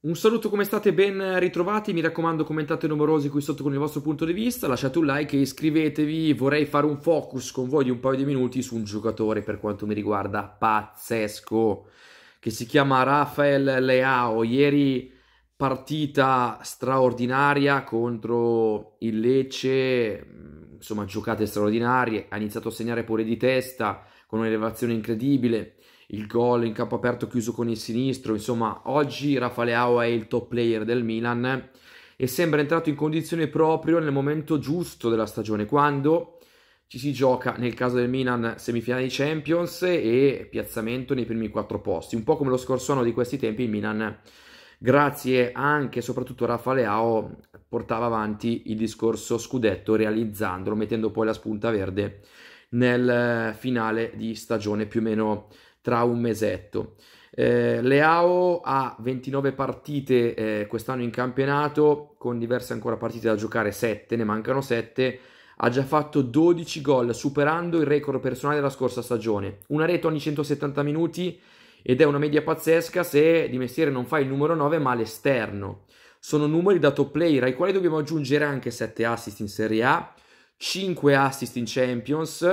Un saluto, come state? Ben ritrovati. Mi raccomando, commentate numerosi qui sotto con il vostro punto di vista. Lasciate un like e iscrivetevi. Vorrei fare un focus con voi di un paio di minuti su un giocatore, per quanto mi riguarda, pazzesco, che si chiama Rafael Leao. Ieri partita straordinaria contro il Lecce, mm, insomma, giocate straordinarie. Ha iniziato a segnare pure di testa con un'elevazione incredibile il gol in campo aperto chiuso con il sinistro, insomma oggi Rafa Leao è il top player del Milan e sembra entrato in condizione proprio nel momento giusto della stagione, quando ci si gioca nel caso del Milan semifinale di Champions e piazzamento nei primi quattro posti, un po' come lo scorso anno di questi tempi il Milan grazie anche e soprattutto a Rafa Ao, portava avanti il discorso scudetto realizzandolo mettendo poi la spunta verde nel finale di stagione più o meno tra un mesetto. Eh, Leao ha 29 partite eh, quest'anno in campionato, con diverse ancora partite da giocare, 7, ne mancano 7. Ha già fatto 12 gol, superando il record personale della scorsa stagione. Una rete ogni 170 minuti ed è una media pazzesca se di mestiere non fa il numero 9 ma l'esterno. Sono numeri da top player ai quali dobbiamo aggiungere anche 7 assist in Serie A, 5 assist in Champions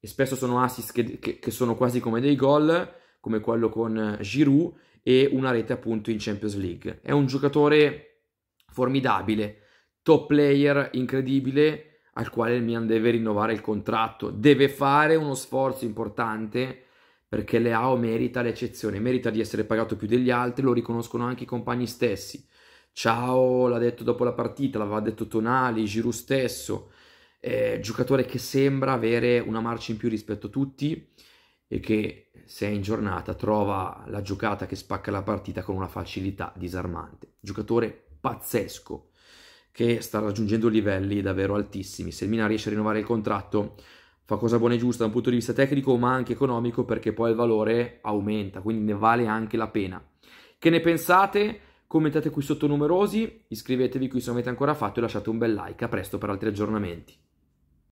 e spesso sono assist che, che, che sono quasi come dei gol, come quello con eh, Giroud e una rete appunto in Champions League. È un giocatore formidabile, top player incredibile al quale il Milan deve rinnovare il contratto, deve fare uno sforzo importante perché Leao merita l'eccezione, merita di essere pagato più degli altri, lo riconoscono anche i compagni stessi. Ciao l'ha detto dopo la partita, l'aveva detto Tonali, Giroud stesso, eh, giocatore che sembra avere una marcia in più rispetto a tutti e che se è in giornata trova la giocata che spacca la partita con una facilità disarmante. Giocatore pazzesco che sta raggiungendo livelli davvero altissimi. Se il Milan riesce a rinnovare il contratto fa cosa buona e giusta da un punto di vista tecnico ma anche economico perché poi il valore aumenta, quindi ne vale anche la pena. Che ne pensate? Commentate qui sotto numerosi, iscrivetevi qui se non avete ancora fatto e lasciate un bel like. A presto per altri aggiornamenti.